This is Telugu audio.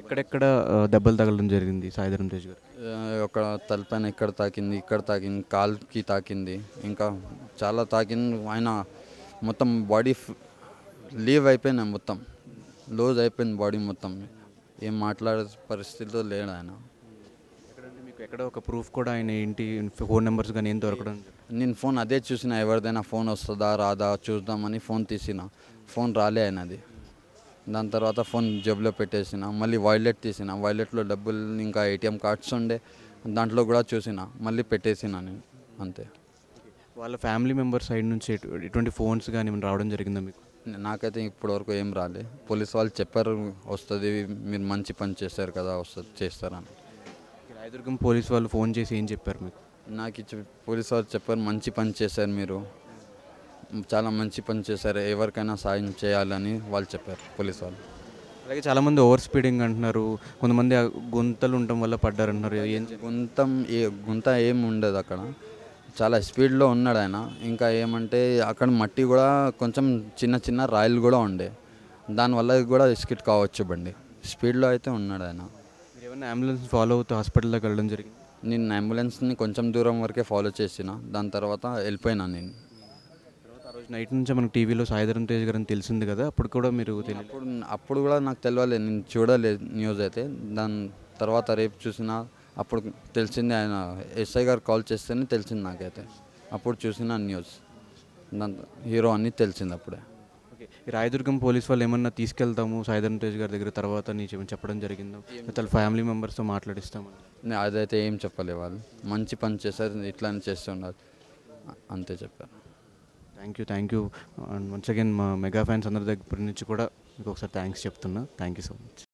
ఎక్కడెక్కడ దెబ్బలు తగలడం జరిగింది సాయిధరం తేజ్ గారు ఒక తలపైన ఇక్కడ తాకింది ఇక్కడ తాకింది కాల్కి తాకింది ఇంకా చాలా తాకింది ఆయన మొత్తం బాడీ లీవ్ అయిపోయినా మొత్తం లూజ్ అయిపోయింది బాడీ మొత్తం ఏం మాట్లాడే పరిస్థితిలో లేడు ఆయన ఎక్కడ ఒక ప్రూఫ్ కూడా ఆయన ఇంటి ఫోన్ నెంబర్స్ కానీ ఏం దొరకడం నేను ఫోన్ అదే చూసిన ఎవరిదైనా ఫోన్ వస్తుందా రాదా చూద్దామని ఫోన్ తీసిన ఫోన్ రాలే ఆయన అది దాని తర్వాత ఫోన్ జబ్బులో పెట్టేసిన మళ్ళీ వాయిలెట్ తీసిన వాయిలెట్లో డబ్బులు ఇంకా ఏటీఎం కార్డ్స్ ఉండే దాంట్లో కూడా చూసిన మళ్ళీ పెట్టేసిన నేను అంతే వాళ్ళ ఫ్యామిలీ మెంబర్స్ సైడ్ నుంచి ఎటువంటి ఫోన్స్ కానీ రావడం జరిగిందా మీకు నాకైతే ఇప్పటివరకు ఏం రాలే పోలీస్ వాళ్ళు చెప్పారు వస్తుంది మీరు మంచి పని చేస్తారు కదా వస్తుంది చేస్తారని రాయదుర్గం పోలీస్ వాళ్ళు ఫోన్ చేసి ఏం చెప్పారు మీకు నాకు పోలీస్ వాళ్ళు చెప్పారు మంచి పని చేశారు మీరు చాలా మంచి పని చేశారు ఎవరికైనా సాయం చేయాలని వాళ్ళు చెప్పారు పోలీస్ వాళ్ళు అలాగే చాలామంది ఓవర్ స్పీడింగ్ అంటున్నారు కొంతమంది గుంతలు ఉండటం వల్ల పడ్డారంటున్నారు ఏం గుంతం ఏ గుంత ఏం ఉండదు అక్కడ చాలా స్పీడ్లో ఉన్నాడు ఆయన ఇంకా ఏమంటే అక్కడ మట్టి కూడా కొంచెం చిన్న చిన్న రాయలు కూడా ఉండే దానివల్ల కూడా స్కిట్ కావచ్చు బండి స్పీడ్లో అయితే ఉన్నాడు ఆయన ఏమైనా అంబులెన్స్ ఫాలో అవుతూ హాస్పిటల్లోకి వెళ్ళడం జరిగింది నేను అంబులెన్స్ని కొంచెం దూరం వరకే ఫాలో చేసిన దాని తర్వాత వెళ్ళిపోయినా నేను రోజు నైట్ నుంచి మనకు టీవీలో సాయిధరం తేజ్ గారు తెలిసింది కదా అప్పుడు కూడా మీరు తెలియదు అప్పుడు కూడా నాకు తెలియలేదు నేను చూడలేదు న్యూస్ అయితే దాని తర్వాత రేపు చూసిన అప్పుడు తెలిసింది ఆయన ఎస్ఐ గారు కాల్ చేస్తేనే తెలిసింది నాకైతే అప్పుడు చూసిన న్యూస్ దాని హీరో అని తెలిసింది అప్పుడే రాయదుర్గం పోలీస్ వాళ్ళు ఏమన్నా తీసుకెళ్తాము సాయిధరం తేజ్ గారి దగ్గర తర్వాత నీ చెప్పడం జరిగిందో తన ఫ్యామిలీ మెంబర్స్తో మాట్లాడిస్తాము అదైతే ఏం చెప్పలే వాళ్ళు మంచి పని ఇట్లా అని చేస్తున్నారు అంతే చెప్పారు thank you thank you and once again మా మెగా ఫ్యాన్స్ అందరి దగ్గర నుంచి కూడా మీకు ఒకసారి థ్యాంక్స్ చెప్తున్నా థ్యాంక్ యూ సో మచ్